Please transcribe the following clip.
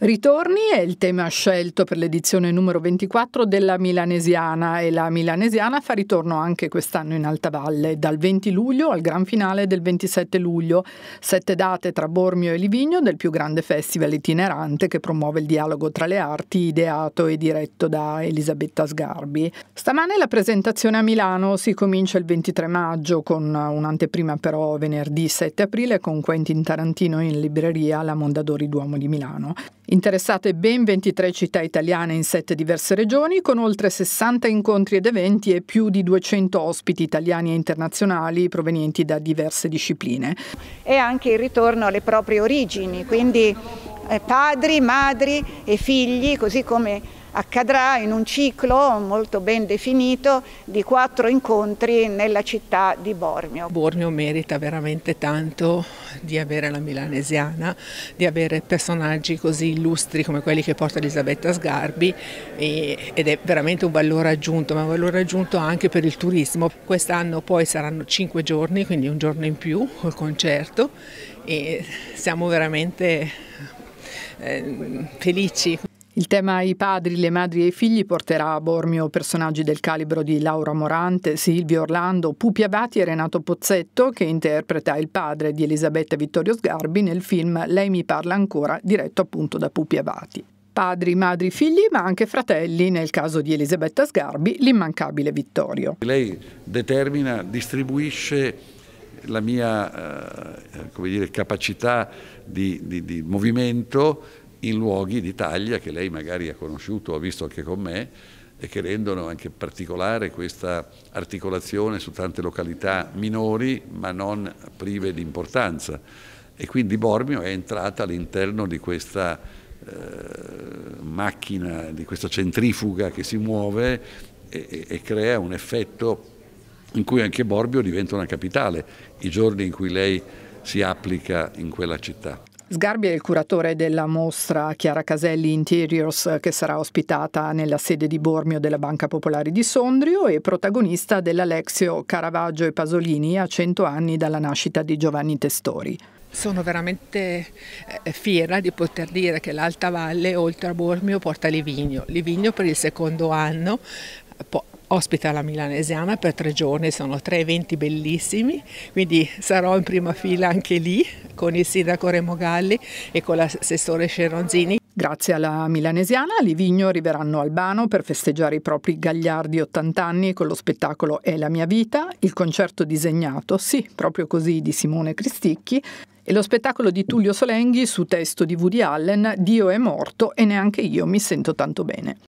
Ritorni è il tema scelto per l'edizione numero 24 della Milanesiana e la Milanesiana fa ritorno anche quest'anno in Alta Valle, dal 20 luglio al gran finale del 27 luglio, sette date tra Bormio e Livigno del più grande festival itinerante che promuove il dialogo tra le arti ideato e diretto da Elisabetta Sgarbi. Stamane la presentazione a Milano si comincia il 23 maggio con un'anteprima però venerdì 7 aprile con Quentin Tarantino in libreria alla Mondadori Duomo di Milano. Interessate ben 23 città italiane in 7 diverse regioni, con oltre 60 incontri ed eventi e più di 200 ospiti italiani e internazionali provenienti da diverse discipline. E anche il ritorno alle proprie origini, quindi eh, padri, madri e figli, così come accadrà in un ciclo molto ben definito di quattro incontri nella città di Bormio. Bormio merita veramente tanto di avere la milanesiana, di avere personaggi così illustri come quelli che porta Elisabetta Sgarbi e, ed è veramente un valore aggiunto, ma un valore aggiunto anche per il turismo. Quest'anno poi saranno cinque giorni, quindi un giorno in più col concerto e siamo veramente eh, felici. Il tema I padri, le madri e i figli porterà a Bormio personaggi del calibro di Laura Morante, Silvio Orlando, Pupi Abati e Renato Pozzetto, che interpreta il padre di Elisabetta Vittorio Sgarbi nel film Lei mi parla ancora, diretto appunto da Pupi Abati. Padri, madri, figli, ma anche fratelli, nel caso di Elisabetta Sgarbi, l'immancabile Vittorio. Lei determina, distribuisce la mia eh, eh dire, capacità di, di, di movimento in luoghi d'Italia che lei magari ha conosciuto, ha visto anche con me, e che rendono anche particolare questa articolazione su tante località minori ma non prive di importanza. E quindi Bormio è entrata all'interno di questa eh, macchina, di questa centrifuga che si muove e, e, e crea un effetto in cui anche Borbio diventa una capitale, i giorni in cui lei si applica in quella città. Sgarbi è il curatore della mostra Chiara Caselli Interiors che sarà ospitata nella sede di Bormio della Banca Popolare di Sondrio e protagonista dell'Alexio Caravaggio e Pasolini a 100 anni dalla nascita di Giovanni Testori. Sono veramente eh, fiera di poter dire che l'Alta Valle, oltre a Bormio, porta Livigno. Livigno per il secondo anno ospita la Milanesiana per tre giorni, sono tre eventi bellissimi, quindi sarò in prima fila anche lì con il sindaco Remo Galli e con l'assessore Sceronzini. Grazie alla milanesiana, a Livigno arriveranno Albano per festeggiare i propri gagliardi 80 anni con lo spettacolo È la mia vita, il concerto disegnato, sì, proprio così, di Simone Cristicchi, e lo spettacolo di Tullio Solenghi su testo di Woody Allen, Dio è morto e neanche io mi sento tanto bene.